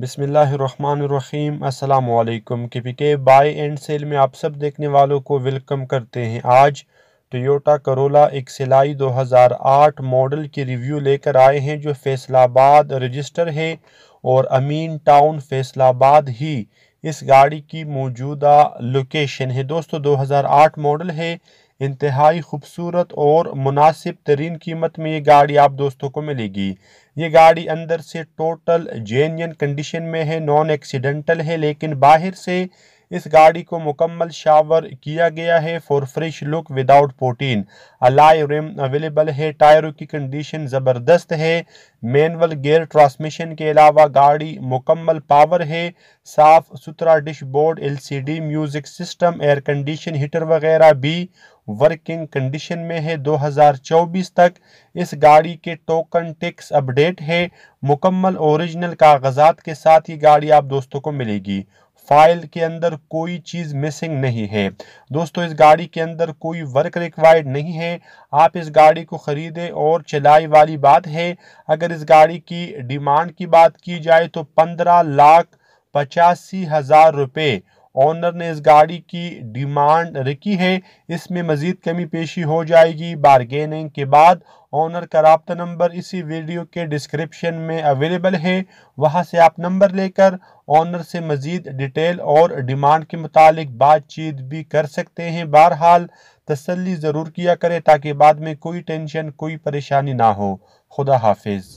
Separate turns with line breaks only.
बिसमीम अल्लाम के पी के बाई एंड सेल में आप सब देखने वालों को वेलकम करते हैं आज टोयोटा करोला एक हज़ार 2008 मॉडल की रिव्यू लेकर आए हैं जो फैसलाबाद रजिस्टर है और अमीन टाउन फैसलाबाद ही इस गाड़ी की मौजूदा लोकेशन है दोस्तों 2008 मॉडल है इंतहाई खूबसूरत और मुनासिब तरीन कीमत में ये गाड़ी आप दोस्तों को मिलेगी ये गाड़ी अंदर से टोटल जेन्यन कंडीशन में है नॉन एक्सीडेंटल है लेकिन बाहर से इस गाड़ी को मुकम्मल शावर किया गया है for fresh look without protein alloy rim available है टायरों की कंडीशन ज़बरदस्त है मैनुअल गेयर ट्रांसमिशन के अलावा गाड़ी मुकम्मल पावर है साफ सुथरा dashboard LCD music system air condition heater वगैरह भी वर्किंग कंडीशन में है 2024 तक इस गाड़ी के टोकन टिक्स अपडेट है मुकम्मल ओरिजिनल कागजात के साथ ये गाड़ी आप दोस्तों को मिलेगी फाइल के अंदर कोई चीज़ मिसिंग नहीं है दोस्तों इस गाड़ी के अंदर कोई वर्क रिक्वायर्ड नहीं है आप इस गाड़ी को ख़रीदें और चलाई वाली बात है अगर इस गाड़ी की डिमांड की बात की जाए तो पंद्रह लाख पचासी हज़ार रुपये ऑनर ने इस गाड़ी की डिमांड रखी है इसमें मज़ीद कमी पेशी हो जाएगी बारगेनिंग के बाद ऑनर का रबता नंबर इसी वीडियो के डिस्क्रिप्शन में अवेलेबल है वहाँ से आप नंबर लेकर ऑनर से मज़ीद डिटेल और डिमांड के मुतालिक बातचीत भी कर सकते हैं बहरहाल तसली ज़रूर किया करें ताकि बाद में कोई टेंशन कोई परेशानी ना हो खुदा हाफिज़